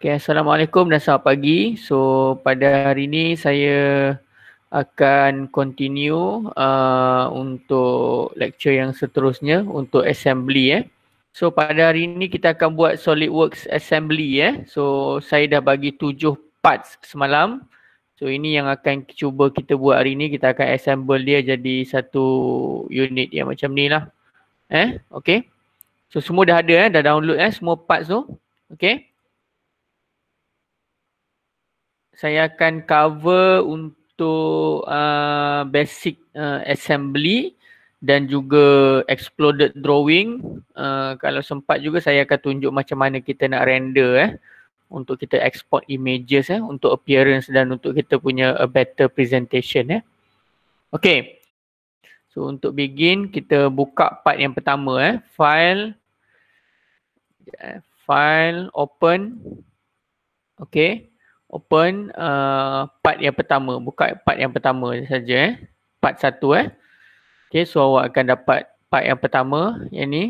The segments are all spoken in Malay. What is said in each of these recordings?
Okay, Assalamualaikum dan selamat pagi. So pada hari ini saya akan continue uh, untuk lecture yang seterusnya untuk assembly eh. So pada hari ini kita akan buat SOLIDWORKS assembly eh. So saya dah bagi tujuh parts semalam. So ini yang akan cuba kita buat hari ini. Kita akan assemble dia jadi satu unit yang macam ni lah. Eh, okay. So semua dah ada eh, dah download eh semua parts tu. Okay. saya akan cover untuk uh, basic uh, assembly dan juga exploded drawing. Uh, kalau sempat juga saya akan tunjuk macam mana kita nak render eh untuk kita export images eh untuk appearance dan untuk kita punya a better presentation eh. Okay. So untuk begin kita buka part yang pertama eh. File. Eh. File open. Okay open uh, part yang pertama buka part yang pertama saja eh part satu eh Okay, so awak akan dapat part yang pertama yang ni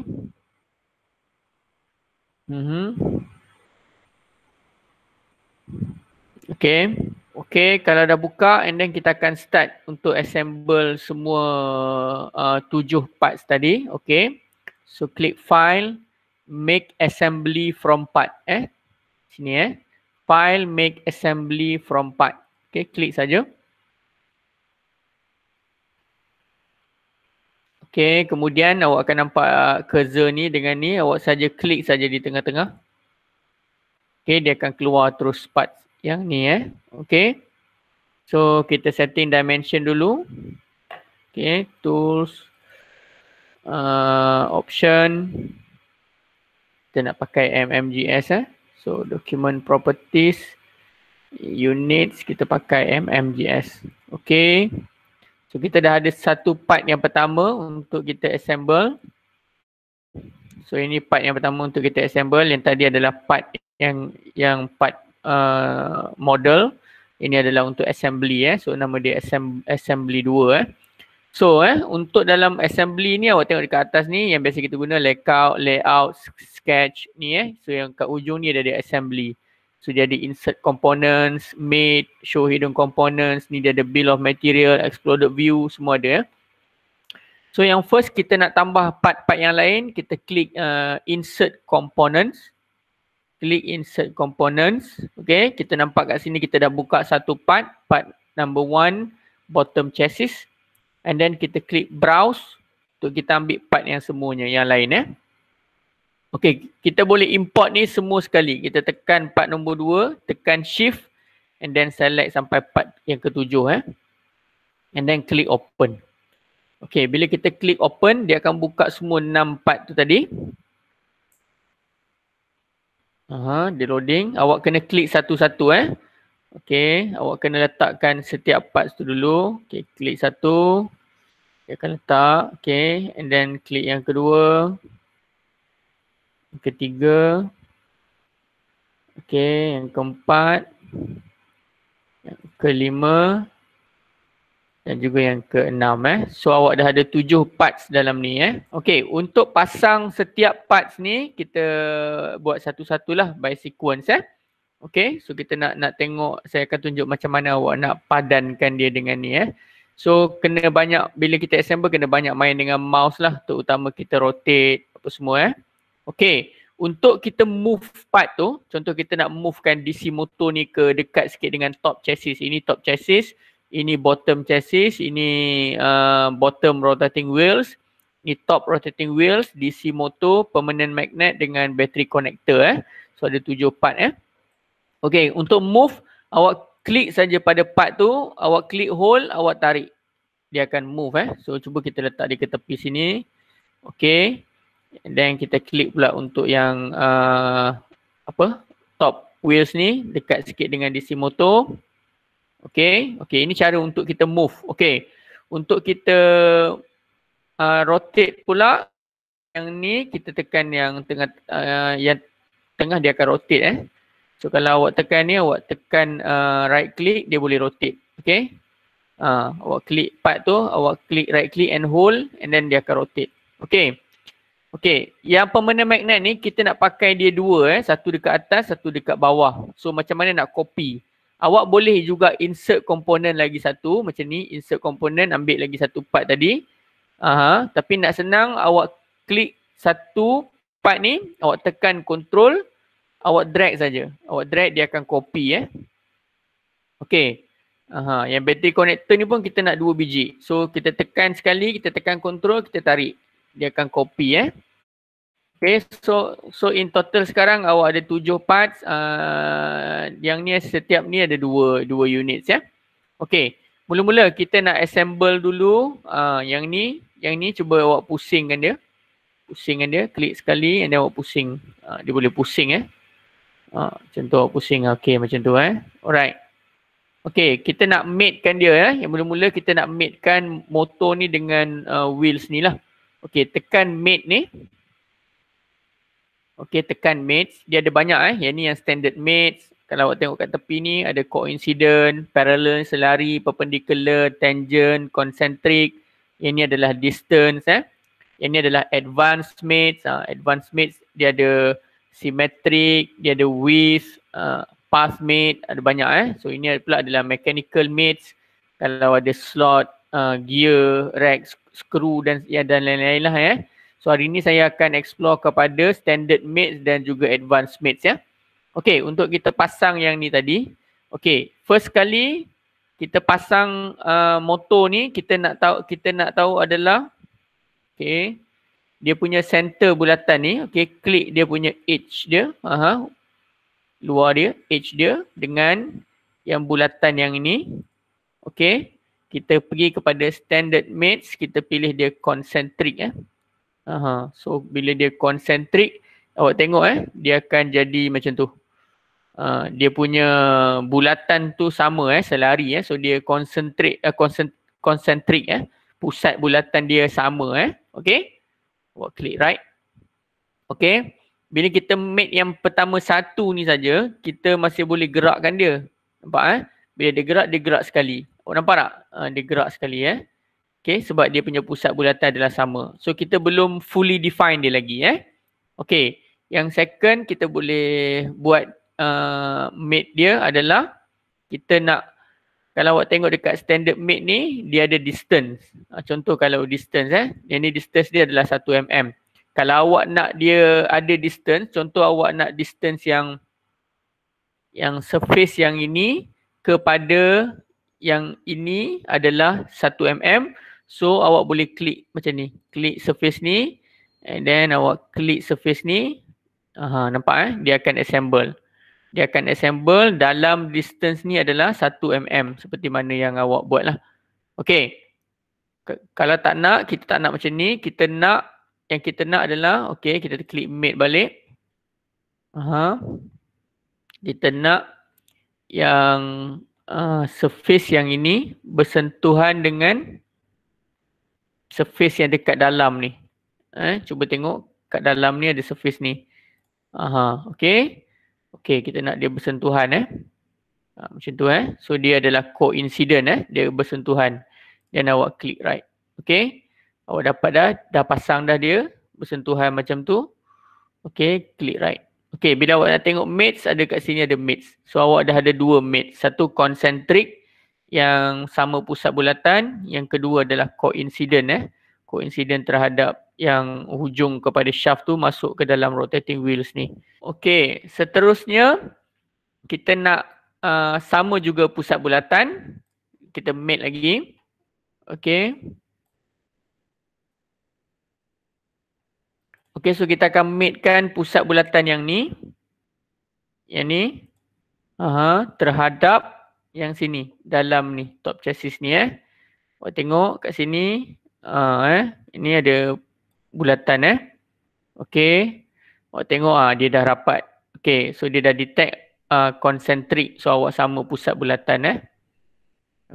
mhm mm okey okey kalau dah buka and then kita akan start untuk assemble semua uh, tujuh part tadi Okay, so click file make assembly from part eh sini eh file make assembly from part. Okay, klik saja. Okay, kemudian awak akan nampak uh, cursor ni dengan ni. Awak saja klik saja di tengah-tengah. Okay, dia akan keluar terus part yang ni eh. Okay. So, kita setting dimension dulu. Okay, tools. Uh, option. Kita nak pakai MMGS eh. So document properties units kita pakai MMGS. Okay. So kita dah ada satu part yang pertama untuk kita assemble. So ini part yang pertama untuk kita assemble. Yang tadi adalah part yang yang part uh, model. Ini adalah untuk assembly eh. So nama dia assembly 2 eh. So eh untuk dalam assembly ni awak tengok dekat atas ni yang biasa kita guna layout, layout, sketch ni eh. So yang kat ujung ni ada di assembly. So dia ada insert components, made, show hidden components, ni dia ada bill of material, exploded view semua ada eh. So yang first kita nak tambah part-part yang lain, kita klik uh, insert components. Klik insert components. Okay, kita nampak kat sini kita dah buka satu part. Part number one, bottom chassis and then kita klik browse untuk kita ambil part yang semuanya yang lain eh. Okey, kita boleh import ni semua sekali. Kita tekan part nombor dua, tekan shift and then select sampai part yang ketujuh eh. And then klik open. Okay, bila kita klik open, dia akan buka semua enam part tu tadi. Aha, dia loading. Awak kena klik satu-satu eh. Okey, awak kena letakkan setiap parts tu dulu. Okay, klik satu. Dia akan letak. Okey, and then klik yang kedua. Yang ketiga. okey, yang keempat. Yang kelima. Dan juga yang keenam eh. So awak dah ada tujuh parts dalam ni eh. Okay, untuk pasang setiap parts ni, kita buat satu-satulah by sequence eh. Okay, so kita nak nak tengok, saya akan tunjuk macam mana awak nak padankan dia dengan ni eh. So, kena banyak, bila kita assemble, kena banyak main dengan mouse lah. Terutama kita rotate, apa semua eh. Okay, untuk kita move part tu, contoh kita nak movekan DC motor ni ke dekat sikit dengan top chassis. Ini top chassis, ini bottom chassis, ini uh, bottom rotating wheels. Ni top rotating wheels, DC motor, permanent magnet dengan battery connector eh. So, ada tujuh part eh. Okay untuk move awak klik saja pada part tu awak klik hold awak tarik dia akan move eh so cuba kita letak dia ke tepi sini okay then kita klik pula untuk yang uh, apa top wheels ni dekat sikit dengan DC motor okay okay ini cara untuk kita move okay untuk kita uh, rotate pula yang ni kita tekan yang tengah uh, yang tengah dia akan rotate eh So kalau awak tekan ni, awak tekan uh, right click, dia boleh rotate. Okay. Uh, awak klik part tu, awak klik right click and hold and then dia akan rotate. Okay. Okay. Yang permanent magnet ni, kita nak pakai dia dua eh. Satu dekat atas, satu dekat bawah. So macam mana nak copy. Awak boleh juga insert component lagi satu macam ni. Insert component, ambil lagi satu part tadi. Aha. Tapi nak senang, awak klik satu part ni, awak tekan control awak drag saja. Awak drag dia akan copy eh. Okay, Aha, yang battery connector ni pun kita nak dua biji. So kita tekan sekali, kita tekan control, kita tarik. Dia akan copy eh. Okay, so so in total sekarang awak ada tujuh parts. Uh, yang ni setiap ni ada dua dua units ya. Okay, mula-mula kita nak assemble dulu uh, yang ni. Yang ni cuba awak pusingkan dia. Pusingkan dia, klik sekali and then awak pusing. Uh, dia boleh pusing eh. Ha, macam tu pusing okey macam tu eh. Alright. Okey, kita nak kan dia eh. Yang mula-mula kita nak kan motor ni dengan uh, wheels ni lah. Okey, tekan mate ni. Okey, tekan mate. Dia ada banyak eh. Yang ni yang standard mate. Kalau awak tengok kat tepi ni ada coincident, parallel, selari, perpendicular, tangent, concentric. Yang ni adalah distance eh. Yang ni adalah advanced mate. Ha, ah, advanced mate dia ada symmetric, dia ada width, uh, path mate, ada banyak eh. So ini pula adalah mechanical mates. Kalau ada slot, uh, gear, rack, screw dan ya, dan lain-lain lah eh. So hari ini saya akan explore kepada standard mates dan juga advanced mates ya. Okay, untuk kita pasang yang ni tadi. Okay, first kali kita pasang uh, motor ni kita nak tahu kita nak tahu adalah okay dia punya center bulatan ni okey klik dia punya edge dia aha luar dia edge dia dengan yang bulatan yang ini okey kita pergi kepada standard mates kita pilih dia concentric eh aha so bila dia concentric awak tengok eh dia akan jadi macam tu Uh, dia punya bulatan tu sama eh selari eh so dia concentrate uh, concentric eh pusat bulatan dia sama eh okey buat klik right okay bila kita make yang pertama satu ni saja kita masih boleh gerakkan dia nampak eh bila dia gerak dia gerak sekali oh nampak tak uh, dia gerak sekali eh okay sebab dia punya pusat bulatan adalah sama so kita belum fully define dia lagi eh okay yang second kita boleh buat uh, ah, mate dia adalah kita nak kalau awak tengok dekat standard mid ni dia ada distance ah, contoh kalau distance eh yang ni distance dia adalah 1 mm kalau awak nak dia ada distance contoh awak nak distance yang yang surface yang ini kepada yang ini adalah 1 mm so awak boleh klik macam ni klik surface ni and then awak klik surface ni aha nampak eh dia akan assemble dia akan assemble dalam distance ni adalah 1mm seperti mana yang awak buat lah. Okay. Kalau tak nak, kita tak nak macam ni. Kita nak, yang kita nak adalah, okay, kita klik mate balik. Aha. Kita nak yang uh, surface yang ini bersentuhan dengan surface yang dekat dalam ni. Eh, cuba tengok kat dalam ni ada surface ni. Aha, okay. Okey, kita nak dia bersentuhan eh. Ha, macam tu eh. So dia adalah coincident eh. Dia bersentuhan. Dan awak klik right. Okey. Awak dapat dah. Dah pasang dah dia. Bersentuhan macam tu. Okey, klik right. Okey, bila awak nak tengok mates, ada kat sini ada mates. So awak dah ada dua mates. Satu concentric yang sama pusat bulatan. Yang kedua adalah coincident eh koinsiden terhadap yang hujung kepada shaft tu masuk ke dalam rotating wheels ni. Okey, seterusnya kita nak uh, sama juga pusat bulatan. Kita mate lagi. Okey. Okey, so kita akan matekan pusat bulatan yang ni. Yang ni. Aha, terhadap yang sini dalam ni top chassis ni eh. Kau tengok kat sini uh, eh ini ada bulatan eh okey awak tengok ah uh, dia dah rapat okey so dia dah detect uh, concentric so awak sama pusat bulatan eh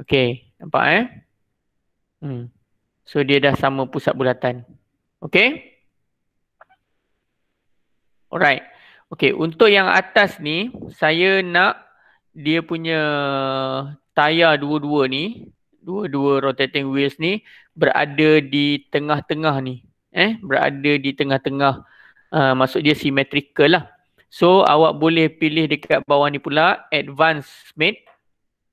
okey nampak eh hmm so dia dah sama pusat bulatan okey alright okey untuk yang atas ni saya nak dia punya tayar dua-dua ni dua-dua rotating wheels ni berada di tengah-tengah ni eh berada di tengah-tengah uh, maksud dia symmetrical lah so awak boleh pilih dekat bawah ni pula advanced mate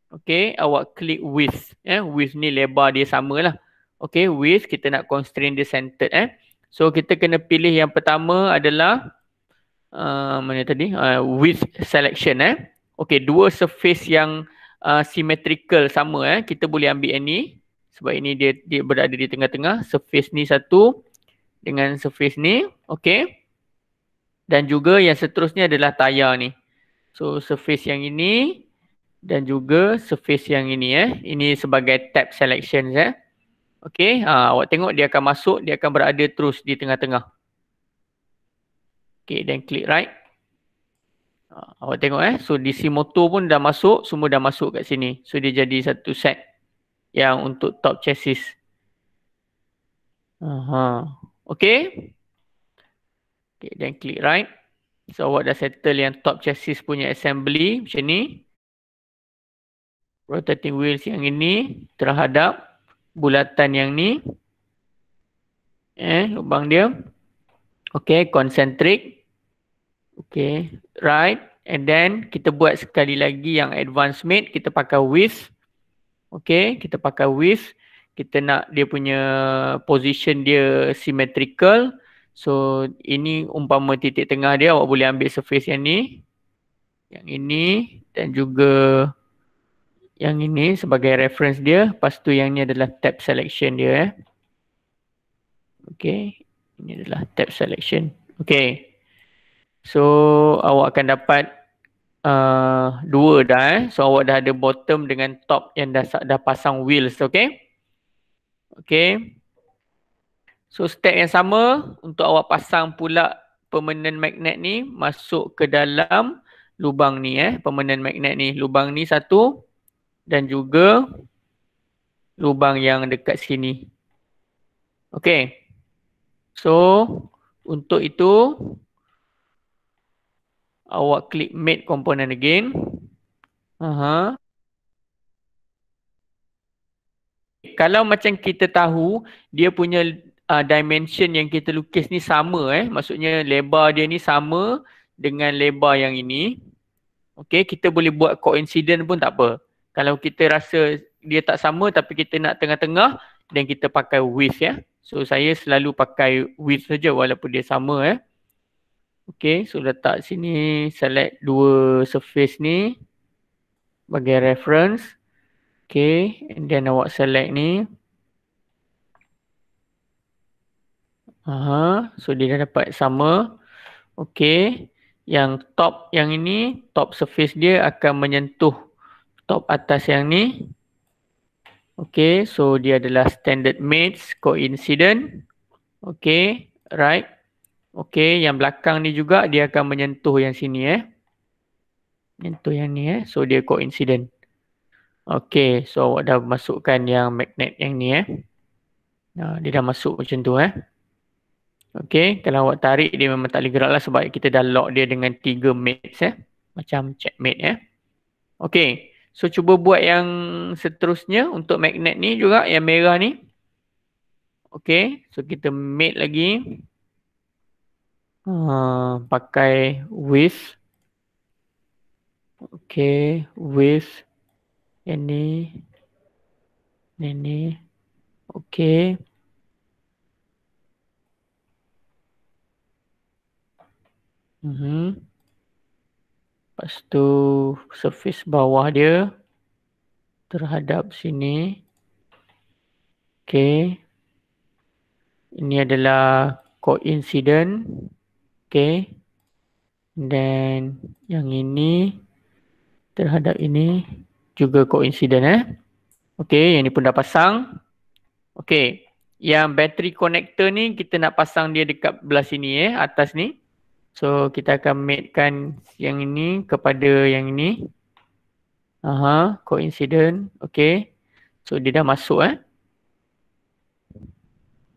okay awak klik width eh width ni lebar dia sama lah, okay width kita nak constrain dia centered eh so kita kena pilih yang pertama adalah uh, mana tadi uh, ah, width selection eh okay dua surface yang uh, symmetrical sama eh kita boleh ambil yang ni sebab ini dia dia berada di tengah-tengah surface ni satu dengan surface ni okay. dan juga yang seterusnya adalah tayar ni so surface yang ini dan juga surface yang ini eh ini sebagai tab selections eh okay. uh, ha, awak tengok dia akan masuk dia akan berada terus di tengah-tengah Okay, dan click right awak tengok eh so DC motor pun dah masuk semua dah masuk kat sini so dia jadi satu set yang untuk top chassis aha okay. Okay, then click right so awak dah settle yang top chassis punya assembly macam ni rotating wheels yang ini terhadap bulatan yang ni eh lubang dia Okay, concentric Okay, right. And then kita buat sekali lagi yang advanced mate, kita pakai with. Okay, kita pakai with. Kita nak dia punya position dia symmetrical. So, ini umpama titik tengah dia, awak boleh ambil surface yang ni. Yang ini dan juga yang ini sebagai reference dia. Lepas tu yang ni adalah tab selection dia. Eh. Okay, ini adalah tab selection. Okay. So awak akan dapat uh, dua dah eh. So awak dah ada bottom dengan top yang dah, dah pasang wheels okay. Okay. So step yang sama untuk awak pasang pula permanent magnet ni masuk ke dalam lubang ni eh. Permanent magnet ni. Lubang ni satu dan juga lubang yang dekat sini. Okay. So untuk itu awak klik make component again. Aha. Kalau macam kita tahu dia punya uh, dimension yang kita lukis ni sama eh. Maksudnya lebar dia ni sama dengan lebar yang ini. Okay kita boleh buat coincident pun tak apa. Kalau kita rasa dia tak sama tapi kita nak tengah-tengah dan kita pakai width ya. So saya selalu pakai width saja walaupun dia sama eh. Okay, so letak sini select dua surface ni bagi reference. Okay, and then awak select ni. Aha, so dia dah dapat sama. Okay, yang top yang ini, top surface dia akan menyentuh top atas yang ni. Okay, so dia adalah standard mates coincident. Okay, right. Okey, yang belakang ni juga dia akan menyentuh yang sini eh. Menyentuh yang ni eh. So dia coincident. Okey, so awak dah masukkan yang magnet yang ni eh. Nah, ha, dia dah masuk macam tu eh. Okey, kalau awak tarik dia memang tak boleh gerak lah sebab kita dah lock dia dengan tiga mates eh. Macam check mate eh. Okey, so cuba buat yang seterusnya untuk magnet ni juga yang merah ni. Okey, so kita mate lagi. Ah, pakai with. Okay, with ini, ini, okay. Mm -hmm. Lepas tu surface bawah dia terhadap sini. Okay. Ini adalah coincident. Okey. Dan yang ini terhadap ini juga koinsiden eh. Okey, yang ni pun dah pasang. Okey. Yang battery konektor ni kita nak pasang dia dekat belah sini eh, atas ni. So kita akan matekan yang ini kepada yang ini. Aha, koinsiden. Okey. So dia dah masuk eh.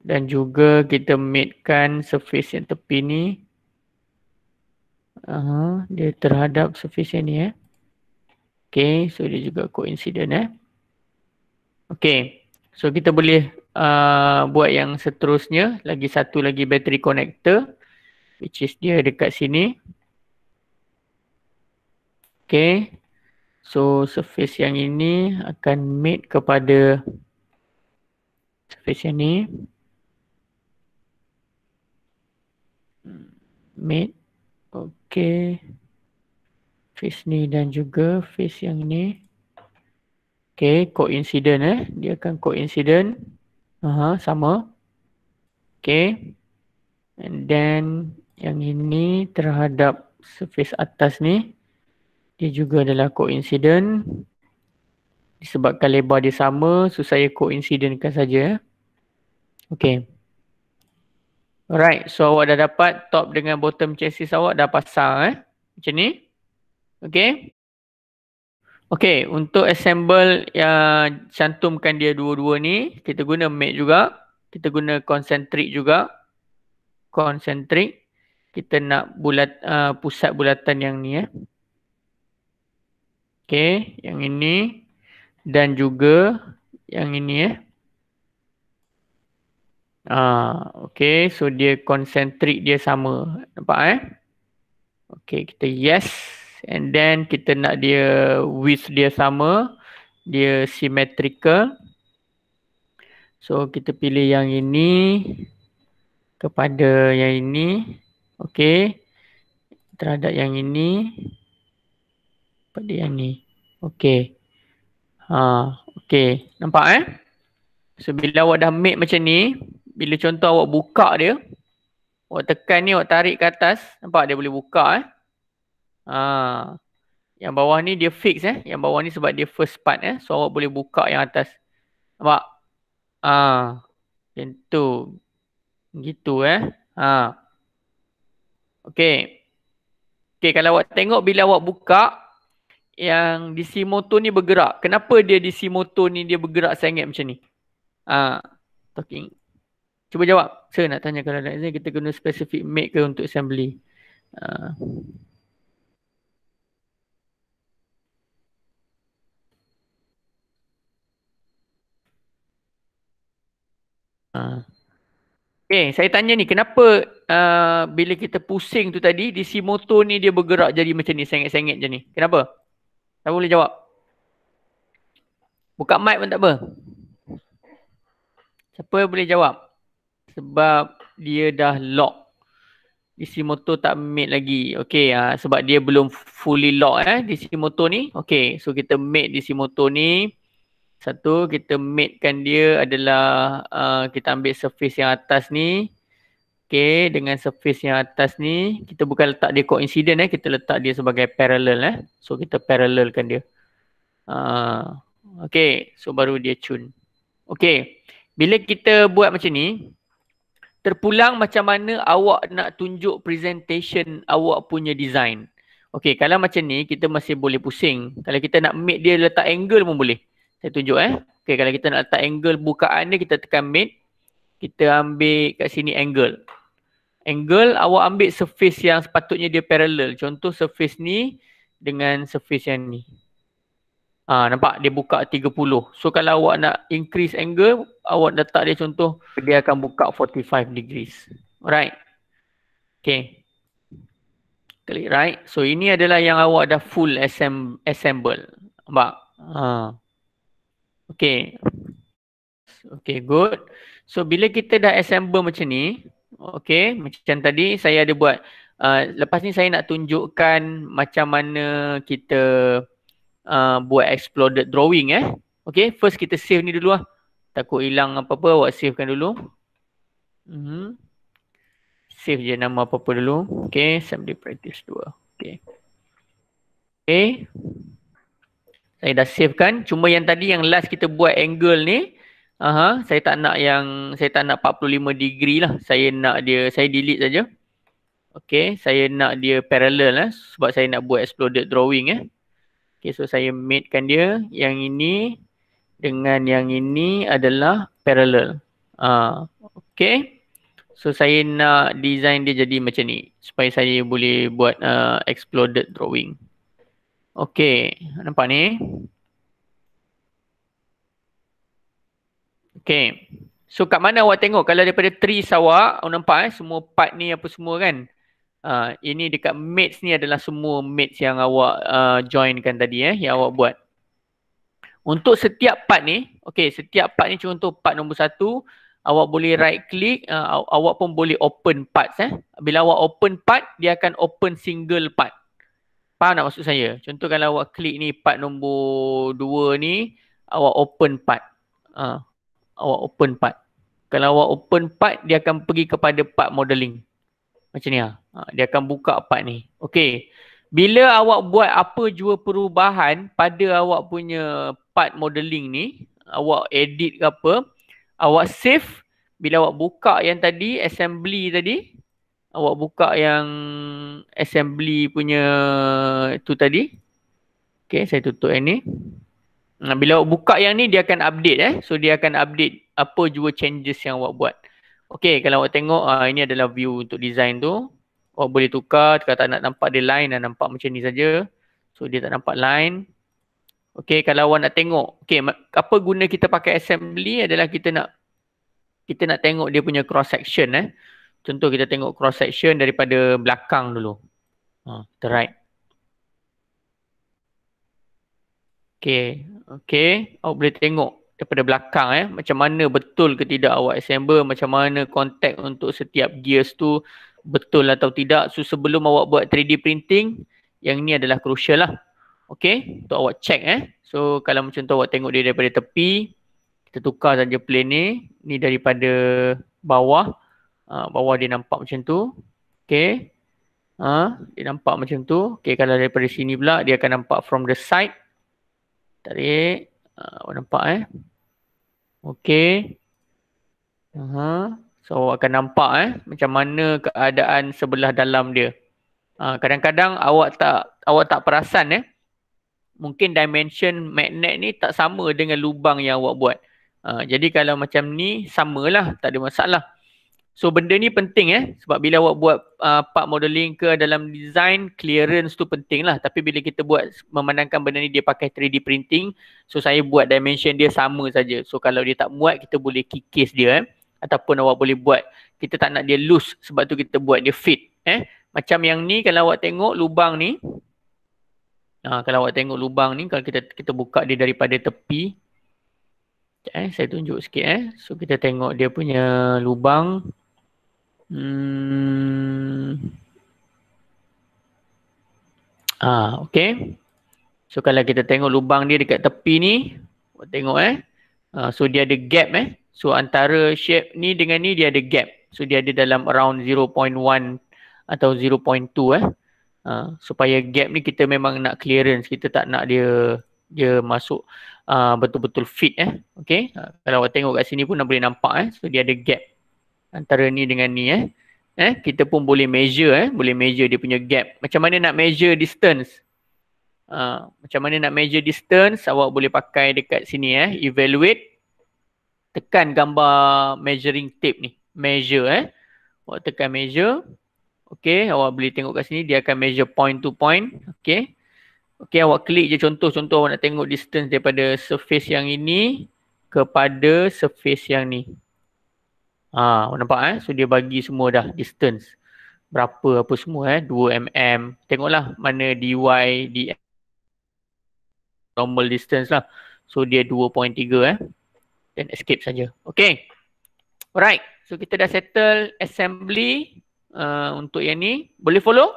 Dan juga kita matekan surface yang tepi ni Uh, dia terhadap surface ni eh. Okay, so dia juga coincident eh. Okay, so kita boleh uh, buat yang seterusnya. Lagi satu lagi battery connector. Which is dia dekat sini. Okay, so surface yang ini akan meet kepada surface yang ni. Mate. Okay. Face ni dan juga face yang ni. Okay, coincident eh. Dia akan coincident. Aha, sama. Okay. And then yang ini terhadap surface atas ni. Dia juga adalah coincident. Disebabkan lebar dia sama, so saya coincidentkan saja. Eh? Okay. Alright, so awak dah dapat top dengan bottom chassis awak dah pasang eh. Macam ni. Okay. Okay, untuk assemble yang cantumkan dia dua-dua ni, kita guna mate juga. Kita guna concentric juga. Concentric. Kita nak bulat uh, pusat bulatan yang ni eh. Okay, yang ini. Dan juga yang ini eh. Ah, okay, so dia concentric dia sama. Nampak eh? Okay, kita yes. And then kita nak dia width dia sama. Dia symmetrical. So, kita pilih yang ini kepada yang ini. Okay. Terhadap yang ini. Kepada yang ni. Okay. Ha, okay. Nampak eh? So, bila awak dah make macam ni, bila contoh awak buka dia awak tekan ni awak tarik ke atas nampak dia boleh buka eh ha. yang bawah ni dia fix eh yang bawah ni sebab dia first part eh so awak boleh buka yang atas nampak ha. macam tu gitu eh ha. ok ok kalau awak tengok bila awak buka yang DC motor ni bergerak. Kenapa dia DC motor ni dia bergerak sangat macam ni? Ah, talking Cuba jawab. Saya nak tanya kalau nak kita guna specific make ke untuk assembly. Uh. Ah. Uh. Ah. Okay, saya tanya ni kenapa uh, bila kita pusing tu tadi DC motor ni dia bergerak jadi macam ni sengit-sengit je ni. Kenapa? Tak boleh jawab. Buka mic pun tak apa. Siapa boleh jawab? sebab dia dah lock isi motor tak mate lagi okay uh, ah, sebab dia belum fully lock eh DC motor ni okay. so kita mate DC motor ni satu kita mate kan dia adalah uh, kita ambil surface yang atas ni okay. dengan surface yang atas ni kita bukan letak dia coincident eh kita letak dia sebagai parallel eh so kita parallel kan dia uh, okey so baru dia tune Okay. bila kita buat macam ni terpulang macam mana awak nak tunjuk presentation awak punya design. Okey, kalau macam ni kita masih boleh pusing. Kalau kita nak mid dia letak angle pun boleh. Saya tunjuk eh. Okey, kalau kita nak letak angle bukaan dia kita tekan mid. Kita ambil kat sini angle. Angle awak ambil surface yang sepatutnya dia parallel. Contoh surface ni dengan surface yang ni. Ah ha, nampak dia buka 30. So kalau awak nak increase angle, awak letak dia contoh dia akan buka 45 degrees. Alright. Okay. Click right. So ini adalah yang awak dah full assemble. Nampak? Ha. Okay. Okay good. So bila kita dah assemble macam ni. Okay macam tadi saya ada buat. Uh, lepas ni saya nak tunjukkan macam mana kita uh, buat exploded drawing eh. Okay, first kita save ni dulu lah. Takut hilang apa-apa, awak savekan dulu. Mm -hmm. Save je nama apa-apa dulu. Okay, assembly practice 2. Okay. Okay. Saya dah save kan. Cuma yang tadi yang last kita buat angle ni. Aha, saya tak nak yang, saya tak nak 45 degree lah. Saya nak dia, saya delete saja. Okay, saya nak dia parallel lah. Eh, sebab saya nak buat exploded drawing eh. Okay, so saya matekan dia. Yang ini dengan yang ini adalah parallel. Uh, okay. So saya nak design dia jadi macam ni. Supaya saya boleh buat uh, exploded drawing. Okay. Nampak ni? Okay. So kat mana awak tengok? Kalau daripada tree sawak, awak oh, nampak eh? Semua part ni apa semua kan? Ah, ini dekat mates ni adalah semua mates yang awak uh, kan tadi eh yang awak buat. Untuk setiap part ni, okey setiap part ni contoh part nombor satu, awak boleh right click, uh, awak pun boleh open parts eh. Bila awak open part, dia akan open single part. Faham tak maksud saya? Contoh kalau awak klik ni part nombor dua ni, awak open part. Uh, awak open part. Kalau awak open part, dia akan pergi kepada part modeling. Macam ni lah. Ha, dia akan buka part ni. Okay. Bila awak buat apa jua perubahan pada awak punya part modeling ni, awak edit ke apa, awak save. Bila awak buka yang tadi, assembly tadi, awak buka yang assembly punya tu tadi. Okay, saya tutup yang ni. Bila awak buka yang ni, dia akan update eh. So, dia akan update apa jua changes yang awak buat. Okay kalau awak tengok uh, ini adalah view untuk design tu. Awak boleh tukar kalau tak nak nampak dia line dan ah, nampak macam ni saja. So dia tak nampak line. Okay kalau awak nak tengok. Okay apa guna kita pakai assembly adalah kita nak kita nak tengok dia punya cross section eh. Contoh kita tengok cross section daripada belakang dulu. Uh, ha, the right. Okay. Okay. Awak boleh tengok daripada belakang eh macam mana betul ke tidak awak assemble macam mana kontak untuk setiap gears tu betul atau tidak so sebelum awak buat 3D printing yang ni adalah crucial lah okay untuk awak check eh so kalau macam tu awak tengok dia daripada tepi kita tukar saja plane ni ni daripada bawah ha, bawah dia nampak macam tu okay ha, dia nampak macam tu okay kalau daripada sini pula dia akan nampak from the side tarik Ah, awak nampak eh. Okey. Aha. Uh-huh. So awak akan nampak eh macam mana keadaan sebelah dalam dia. Ha, kadang-kadang awak tak awak tak perasan eh. Mungkin dimension magnet ni tak sama dengan lubang yang awak buat. Ha, jadi kalau macam ni samalah tak ada masalah. So benda ni penting eh sebab bila awak buat uh, part modeling ke dalam design clearance tu penting lah tapi bila kita buat memandangkan benda ni dia pakai 3D printing so saya buat dimension dia sama saja. So kalau dia tak muat kita boleh kikis dia eh ataupun awak boleh buat kita tak nak dia loose sebab tu kita buat dia fit eh. Macam yang ni kalau awak tengok lubang ni uh, kalau awak tengok lubang ni kalau kita kita buka dia daripada tepi Eh, saya tunjuk sikit eh. So kita tengok dia punya lubang. Hmm. Ah, okay. So kalau kita tengok lubang dia dekat tepi ni, tengok eh. Uh, so dia ada gap eh. So antara shape ni dengan ni dia ada gap. So dia ada dalam around 0.1 atau 0.2 eh. Uh, supaya gap ni kita memang nak clearance. Kita tak nak dia dia masuk ah, betul-betul uh, fit eh. Okay. Uh, kalau awak tengok kat sini pun nak boleh nampak eh. So dia ada gap antara ni dengan ni eh eh kita pun boleh measure eh boleh measure dia punya gap macam mana nak measure distance uh, macam mana nak measure distance awak boleh pakai dekat sini eh evaluate tekan gambar measuring tape ni measure eh awak tekan measure okay, awak boleh tengok kat sini dia akan measure point to point okay? Okay, awak klik je contoh-contoh awak nak tengok distance daripada surface yang ini kepada surface yang ni Ah, ha, nampak eh? So dia bagi semua dah distance. Berapa apa semua eh? 2 mm. Tengoklah mana dy, dm. Normal distance lah. So dia 2.3 eh. Then escape saja. Okay. Alright. So kita dah settle assembly uh, untuk yang ni. Boleh follow?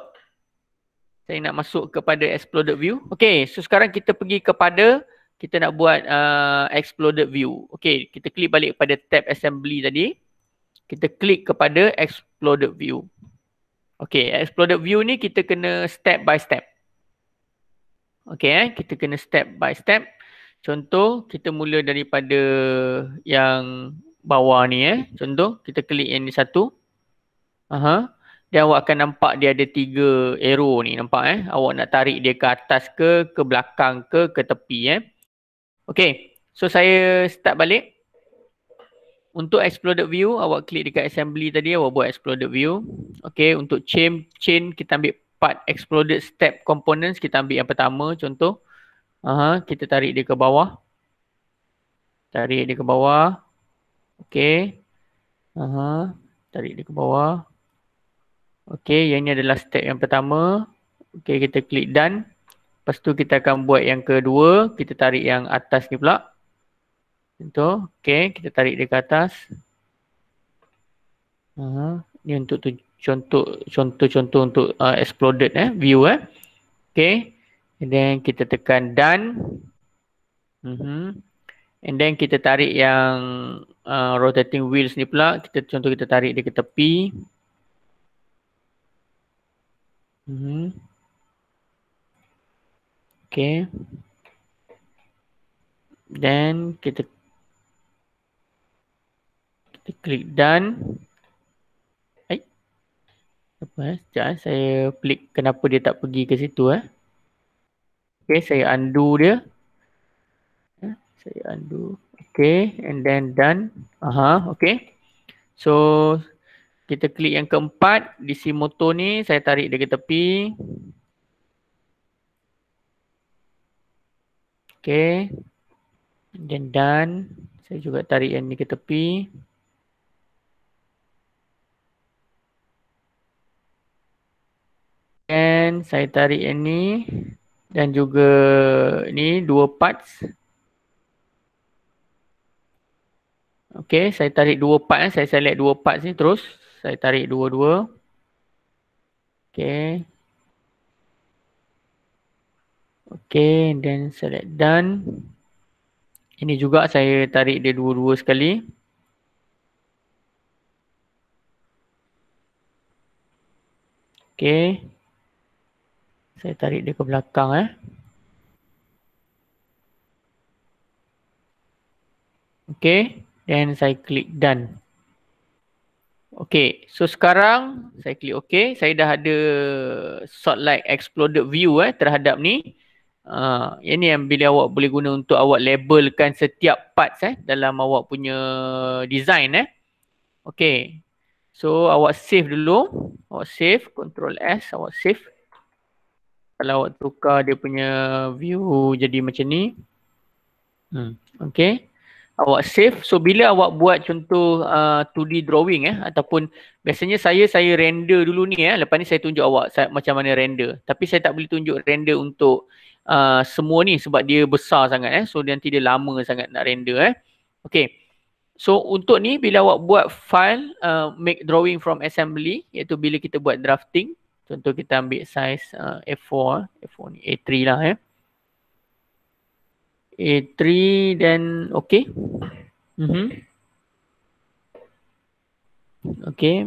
Saya nak masuk kepada exploded view. Okay. So sekarang kita pergi kepada kita nak buat uh, exploded view. Okay. Kita klik balik pada tab assembly tadi kita klik kepada exploded view. Okay, exploded view ni kita kena step by step. Okay, eh? kita kena step by step. Contoh, kita mula daripada yang bawah ni. Eh? Contoh, kita klik yang ni satu. Aha. Dan awak akan nampak dia ada tiga arrow ni. Nampak eh? Awak nak tarik dia ke atas ke, ke belakang ke, ke tepi eh. Okay. So saya start balik untuk exploded view awak klik dekat assembly tadi awak buat exploded view okay untuk chain chain kita ambil part exploded step components kita ambil yang pertama contoh aha kita tarik dia ke bawah tarik dia ke bawah okay aha tarik dia ke bawah okay yang ini adalah step yang pertama okay kita klik done lepas tu kita akan buat yang kedua kita tarik yang atas ni pula Contoh, okay, kita tarik dia ke atas. Uh, untuk contoh-contoh untuk uh, exploded eh, view. Eh. Okay, and then kita tekan done. Uh mhm. -huh. And then kita tarik yang uh, rotating wheels ni pula. Kita, contoh kita tarik dia ke tepi. Uh mhm. -huh. Okay. Then kita kita klik done. Eh. Apa eh? Sekejap eh. Saya klik kenapa dia tak pergi ke situ eh. Okay. Saya undo dia. Eh, saya undo. Okay. And then done. Aha. Okay. So. Kita klik yang keempat. DC motor ni. Saya tarik dia ke tepi. Okay. And then done. Saya juga tarik yang ni ke tepi. And saya tarik yang ni dan juga ni dua parts. Okay, saya tarik dua parts. eh. Saya select dua parts ni terus. Saya tarik dua-dua. Okay. Okay, then select done. Ini juga saya tarik dia dua-dua sekali. Okay. Saya tarik dia ke belakang eh. Okay. Then saya klik done. Okay. So sekarang saya klik okay. Saya dah ada sort like exploded view eh terhadap ni. Uh, yang ni yang bila awak boleh guna untuk awak labelkan setiap parts eh dalam awak punya design eh. Okay. So awak save dulu. Awak save. Control S. Awak save kalau awak tukar dia punya view jadi macam ni hmm. okay awak save so bila awak buat contoh uh, 2D drawing eh ataupun biasanya saya saya render dulu ni eh lepas ni saya tunjuk awak saya, macam mana render tapi saya tak boleh tunjuk render untuk uh, semua ni sebab dia besar sangat eh so nanti dia lama sangat nak render eh okey so untuk ni bila awak buat file uh, make drawing from assembly iaitu bila kita buat drafting Contoh kita ambil size uh, F4, F4 eh. ni A3 lah eh. A3 then okay. Mm -hmm. Okay.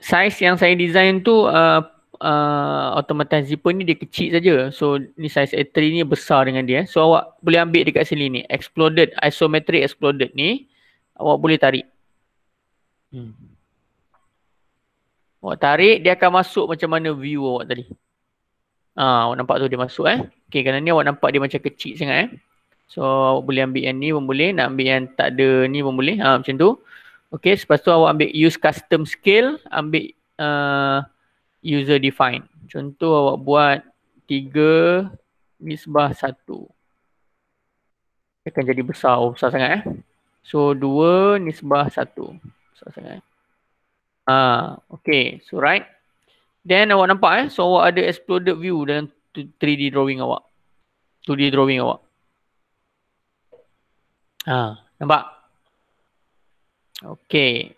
Size yang saya design tu uh, uh, automatic zipper ni dia kecil saja. So ni size A3 ni besar dengan dia. Eh. So awak boleh ambil dekat sini ni. Exploded, isometric exploded ni. Awak boleh tarik. Hmm. Awak tarik dia akan masuk macam mana view awak tadi. Ah, awak nampak tu dia masuk eh. Okay, kerana ni awak nampak dia macam kecil sangat eh. So, awak boleh ambil yang ni pun boleh. Nak ambil yang tak ada ni pun boleh. Ha, macam tu. Okey, selepas tu awak ambil use custom scale. Ambil uh, user define. Contoh awak buat tiga misbah satu Dia akan jadi besar. Oh, besar sangat eh. So, dua nisbah satu Besar sangat eh. Ah, okay, so right. Then awak nampak eh, so awak ada exploded view dalam 3D drawing awak. 2D drawing awak. Ha, nampak? Okay.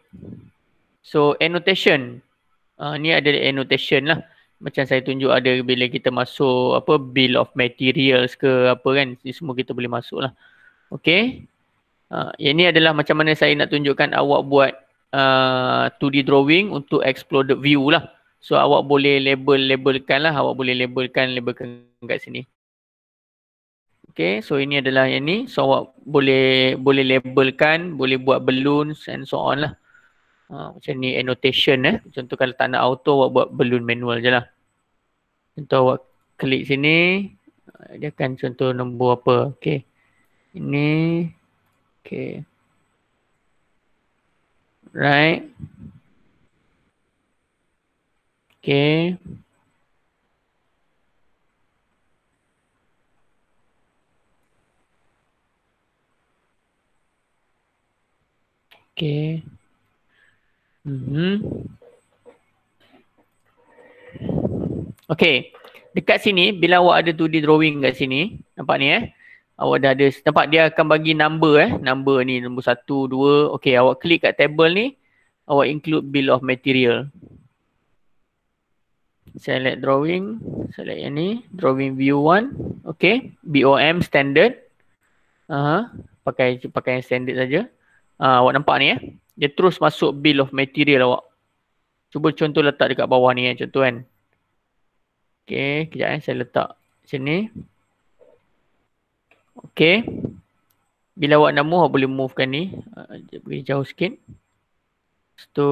So annotation. Uh, ni ada annotation lah. Macam saya tunjuk ada bila kita masuk apa bill of materials ke apa kan. Ni semua kita boleh masuk lah. Okay. Uh, yang ni adalah macam mana saya nak tunjukkan awak buat uh, 2D drawing untuk explore the view lah. So awak boleh label-labelkan lah, awak boleh labelkan, labelkan kat sini. Okay, so ini adalah yang ni. So awak boleh boleh labelkan, boleh buat balloons and so on lah. Uh, macam ni annotation eh. Contoh kalau tak nak auto, awak buat balloon manual je lah. Contoh awak klik sini, dia akan contoh nombor apa. Okay, ini. Okay right? Okay. Okay. hmm, Okay. Dekat sini bila awak ada 2D drawing kat sini, nampak ni eh? awak dah ada tempat dia akan bagi number eh number ni nombor satu, dua, okey awak klik kat table ni awak include bill of material select drawing select yang ni drawing view one, okey BOM standard uh-huh. pakai pakai yang standard saja uh, awak nampak ni eh dia terus masuk bill of material awak cuba contoh letak dekat bawah ni eh contoh kan okey kejap eh saya letak sini Okay. Bila awak nak move, awak boleh move kan ni. Uh, jauh sikit. Lepas tu,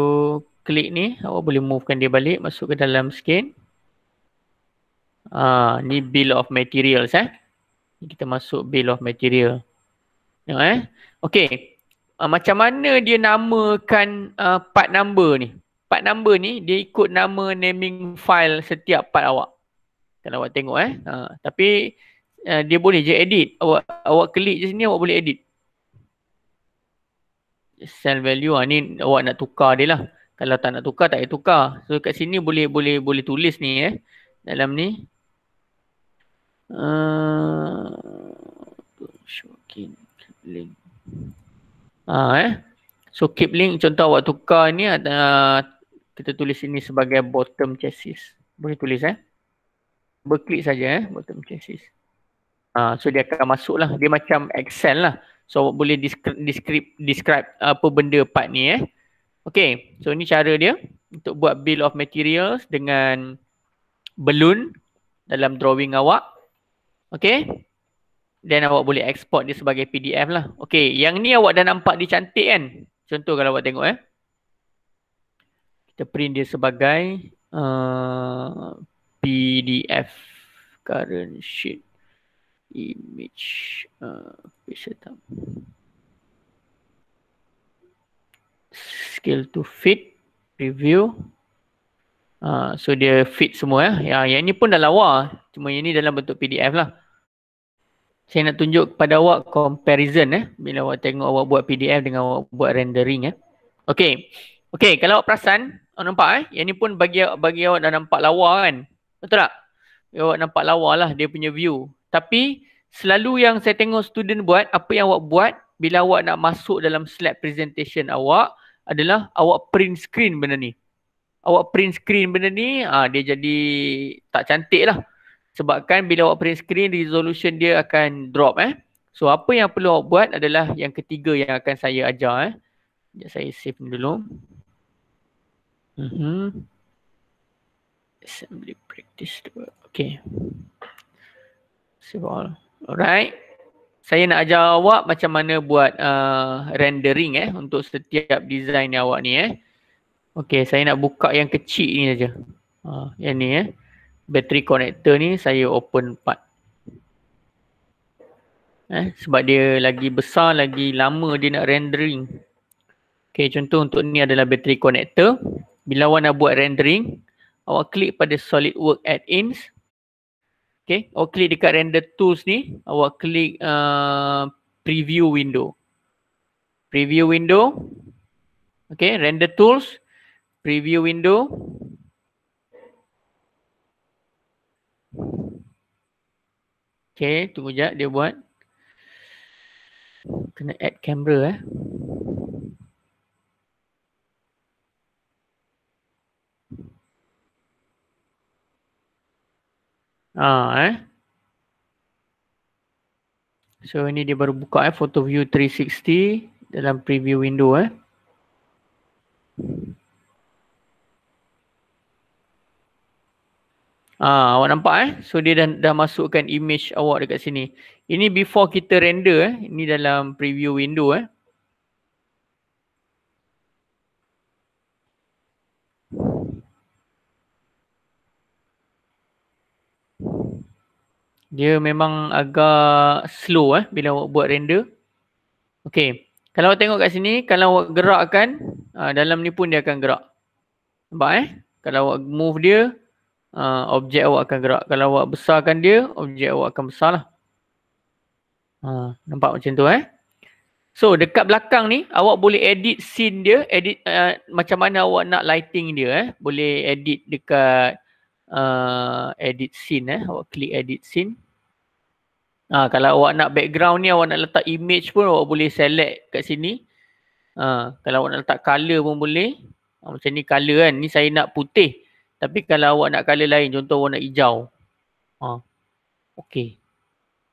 klik ni. Awak boleh move kan dia balik. Masuk ke dalam sikit. Uh, ah, ni bill of materials eh. Ni kita masuk bill of material. Tengok eh. Okay. Uh, ah, macam mana dia namakan uh, part number ni. Part number ni, dia ikut nama naming file setiap part awak. Kalau awak tengok eh. Uh, tapi, Eh, dia boleh je edit. Awak awak klik je sini awak boleh edit. Sell value ha, ni awak nak tukar dia lah. Kalau tak nak tukar tak payah tukar. So kat sini boleh boleh boleh tulis ni eh. Dalam ni. Uh, keep ah, eh. So keep link contoh awak tukar ni uh, kita tulis ini sebagai bottom chassis. Boleh tulis eh. Berklik saja eh bottom chassis uh, so dia akan masuk lah dia macam excel lah so boleh describe describe apa benda part ni eh okay so ni cara dia untuk buat bill of materials dengan balloon dalam drawing awak okay then awak boleh export dia sebagai pdf lah okay yang ni awak dah nampak dia cantik kan contoh kalau awak tengok eh kita print dia sebagai uh, ah, pdf current sheet image uh, page setup scale to fit review uh, so dia fit semua eh. Ya, yang, yang ni pun dah lawa cuma yang ni dalam bentuk pdf lah saya nak tunjuk kepada awak comparison eh. bila awak tengok awak buat pdf dengan awak buat rendering eh. ok ok kalau awak perasan awak nampak eh yang ni pun bagi, bagi awak dah nampak lawa kan betul tak? Awak nampak lawa lah dia punya view tapi selalu yang saya tengok student buat, apa yang awak buat bila awak nak masuk dalam slide presentation awak adalah awak print screen benda ni. Awak print screen benda ni, ah dia jadi tak cantik lah. Sebabkan bila awak print screen, resolution dia akan drop eh. So apa yang perlu awak buat adalah yang ketiga yang akan saya ajar eh. Sekejap saya save dulu. Mm-hmm. Assembly practice Okay. Sebab, alright. Saya nak ajar awak macam mana buat uh, rendering eh untuk setiap design yang awak ni eh. Okay, saya nak buka yang kecil ni saja. Uh, yang ni eh. Battery connector ni saya open part. Eh, sebab dia lagi besar, lagi lama dia nak rendering. Okay, contoh untuk ni adalah battery connector. Bila awak nak buat rendering, awak klik pada SolidWorks add-ins. Okay, awak oh, klik dekat render tools ni, awak klik uh, preview window. Preview window. Okay, render tools. Preview window. Okay, tunggu sekejap dia buat. Kena add camera eh. Ha, eh. So ini dia baru buka eh, photo view 360 dalam preview window eh. Ah, awak nampak eh? So dia dah, dah masukkan image awak dekat sini. Ini before kita render eh. Ini dalam preview window eh. dia memang agak slow eh bila awak buat render okey kalau awak tengok kat sini kalau awak gerakkan uh, dalam ni pun dia akan gerak nampak eh kalau awak move dia uh, objek awak akan gerak kalau awak besarkan dia objek awak akan besarlah uh, ah, nampak macam tu eh so dekat belakang ni awak boleh edit scene dia edit uh, macam mana awak nak lighting dia eh boleh edit dekat uh, edit scene eh awak klik edit scene ha, kalau awak nak background ni awak nak letak image pun awak boleh select kat sini ha, kalau awak nak letak color pun boleh ha, macam ni color kan ni saya nak putih tapi kalau awak nak color lain contoh awak nak hijau ha, okey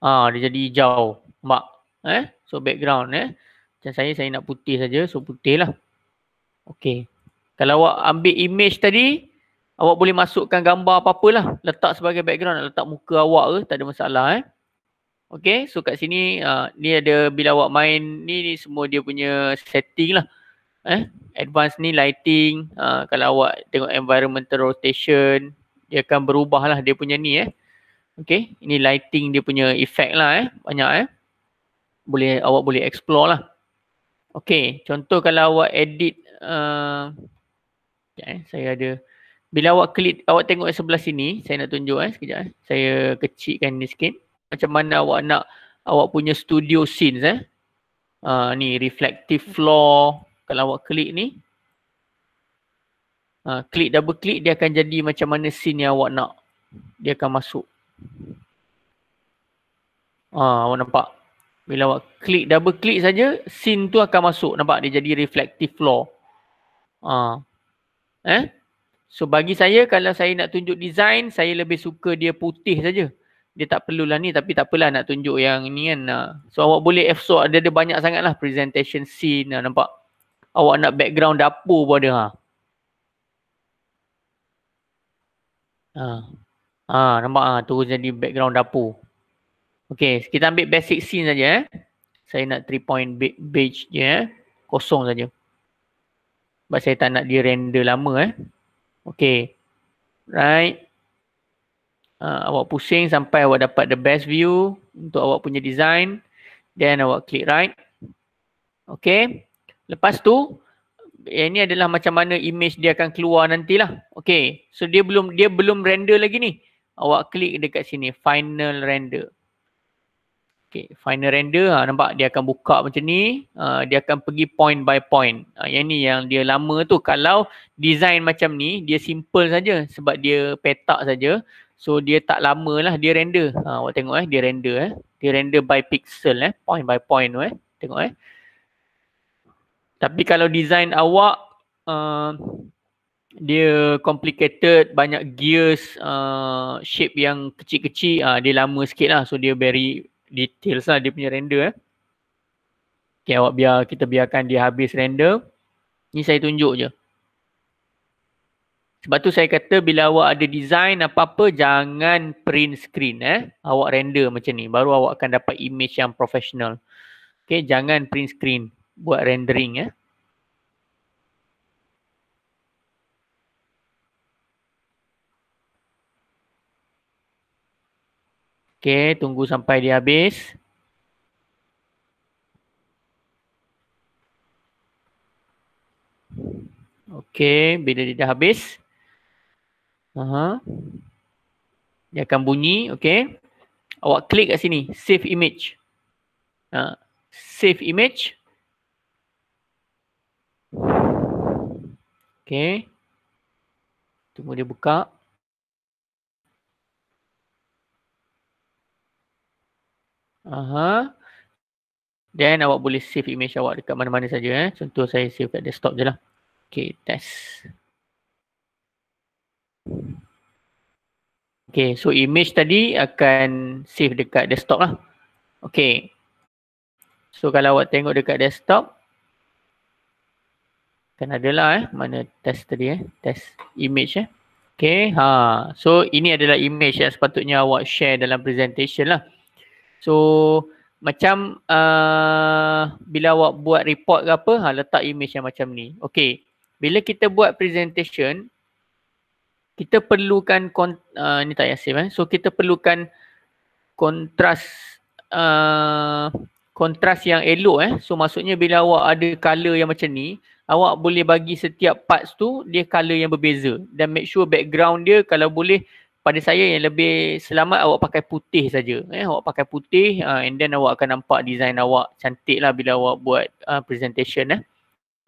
ha, dia jadi hijau mak eh so background eh macam saya saya nak putih saja so putih lah okey kalau awak ambil image tadi, Awak boleh masukkan gambar apa-apa Letak sebagai background. Letak muka awak ke. Tak ada masalah eh. Okay. So kat sini uh, ni ada bila awak main ni, ni semua dia punya setting lah. Eh. Advance ni lighting. Uh, kalau awak tengok environmental rotation. Dia akan berubah lah dia punya ni eh. Okay. Ini lighting dia punya effect lah eh. Banyak eh. Boleh awak boleh explore lah. Okay. Contoh kalau awak edit. Uh, ha, sekejap eh. Saya ada bila awak klik awak tengok sebelah sini saya nak tunjuk eh sekejap eh saya kecilkan ni sikit macam mana awak nak awak punya studio scenes eh uh, ni reflective floor kalau awak klik ni uh, klik double klik dia akan jadi macam mana scene yang awak nak dia akan masuk ah uh, awak nampak bila awak klik double klik saja scene tu akan masuk nampak dia jadi reflective floor ah uh. eh So bagi saya kalau saya nak tunjuk design, saya lebih suka dia putih saja. Dia tak perlulah ni tapi tak apalah nak tunjuk yang ni kan. Ah, so awak boleh FSO ada ada banyak sangatlah presentation scene ah, nampak. Awak nak background dapur pun ada ha. Ha. ha nampak ah ha? terus jadi background dapur. Okey, kita ambil basic scene saja eh. Saya nak 3 point beige je eh. Kosong saja. Sebab saya tak nak dia render lama eh. Okay. Right. Uh, awak pusing sampai awak dapat the best view untuk awak punya design. Then awak klik right. Okay. Lepas tu, eh, ini adalah macam mana image dia akan keluar nantilah. Okay. So dia belum dia belum render lagi ni. Awak klik dekat sini. Final render. Okay, final render ha, nampak dia akan buka macam ni uh, dia akan pergi point by point ha, yang ni yang dia lama tu kalau design macam ni dia simple saja sebab dia petak saja so dia tak lama lah dia render ha, awak tengok eh dia render eh dia render by pixel eh point by point tu eh tengok eh tapi kalau design awak uh, dia complicated, banyak gears, uh, shape yang kecil-kecil, uh, dia lama sikit lah. So dia very details lah dia punya render eh. Okay awak biar kita biarkan dia habis render. Ni saya tunjuk je. Sebab tu saya kata bila awak ada design apa-apa jangan print screen eh. Awak render macam ni baru awak akan dapat image yang professional. Okay jangan print screen buat rendering eh. Okey, tunggu sampai dia habis. Okey, bila dia dah habis. Aha. Dia akan bunyi, okey. Awak klik kat sini, save image. Ha. save image. Okey. Tunggu dia buka. Aha. Then eh, awak boleh save image awak dekat mana-mana saja eh. Contoh saya save kat desktop je lah. Okay, test. Okay, so image tadi akan save dekat desktop lah. Okay. So kalau awak tengok dekat desktop, kan adalah eh, mana test tadi eh, test image eh. Okay, ha. so ini adalah image yang sepatutnya awak share dalam presentation lah. So macam uh, bila awak buat report ke apa, ha, letak image yang macam ni. Okay, bila kita buat presentation, kita perlukan, kon- uh, ni tak yasif eh. So kita perlukan kontras, uh, kontras yang elok eh. So maksudnya bila awak ada color yang macam ni, awak boleh bagi setiap parts tu dia color yang berbeza. Dan make sure background dia kalau boleh pada saya yang lebih selamat awak pakai putih saja eh awak pakai putih uh, and then awak akan nampak design awak cantik lah bila awak buat uh, presentation eh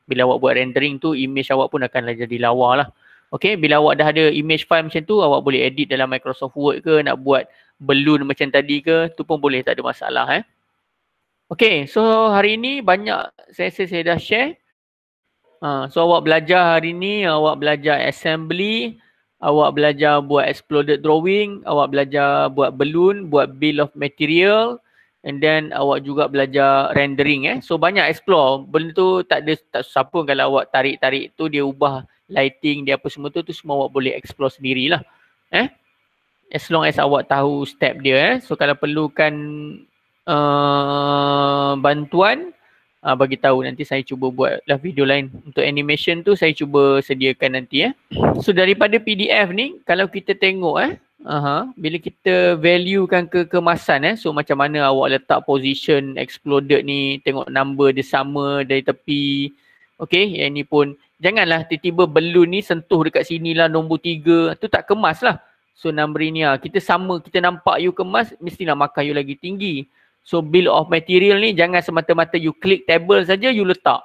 bila awak buat rendering tu image awak pun akan lah jadi lawa lah Okay, bila awak dah ada image file macam tu, awak boleh edit dalam Microsoft Word ke, nak buat balloon macam tadi ke, tu pun boleh tak ada masalah eh. Okay, so hari ini banyak saya saya, saya dah share. Uh, so awak belajar hari ni, awak belajar assembly, awak belajar buat exploded drawing, awak belajar buat balloon, buat bill of material and then awak juga belajar rendering eh. So banyak explore. Benda tu tak ada tak susah pun kalau awak tarik-tarik tu dia ubah lighting dia apa semua tu tu semua awak boleh explore sendirilah. Eh? As long as awak tahu step dia eh. So kalau perlukan uh, bantuan, uh, bagi tahu nanti saya cuba buatlah video lain untuk animation tu saya cuba sediakan nanti ya. Eh. So daripada PDF ni kalau kita tengok eh uh-huh, bila kita valuekan ke kemasan eh so macam mana awak letak position exploded ni tengok number dia sama dari tepi okey yang ni pun janganlah tiba-tiba balloon ni sentuh dekat lah nombor tiga tu tak kemas lah. So number ni lah. Kita sama, kita nampak you kemas, mestilah makan you lagi tinggi. So bill of material ni jangan semata-mata you click table saja you letak.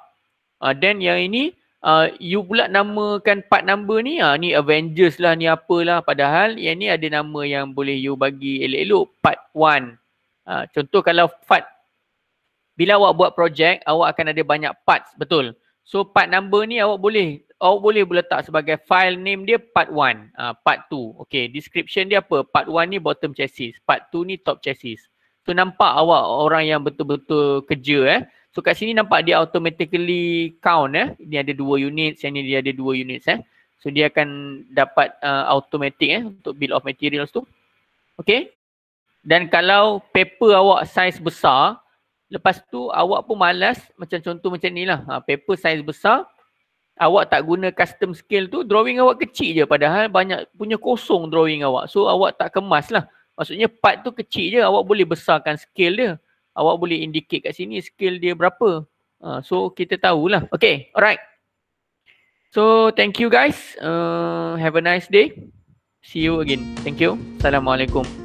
Uh, then yang ini uh, you pula namakan part number ni uh, ni Avengers lah ni apalah padahal yang ni ada nama yang boleh you bagi elok-elok part one. Uh, contoh kalau part bila awak buat projek awak akan ada banyak parts betul. So part number ni awak boleh awak boleh letak sebagai file name dia part one, uh, part two. Okay description dia apa? Part one ni bottom chassis, part two ni top chassis. Tu nampak awak orang yang betul-betul kerja eh. So kat sini nampak dia automatically count eh. Ini ada dua unit, sini dia ada dua unit eh. So dia akan dapat uh, automatic eh untuk bill of materials tu. Okay. Dan kalau paper awak size besar, lepas tu awak pun malas macam contoh macam ni lah. Ha, paper size besar, awak tak guna custom scale tu, drawing awak kecil je padahal banyak punya kosong drawing awak. So awak tak kemas lah. Maksudnya part tu kecil je awak boleh besarkan scale dia. Awak boleh indicate kat sini scale dia berapa. Uh, so kita tahulah. Okay alright. So thank you guys. Uh, have a nice day. See you again. Thank you. Assalamualaikum.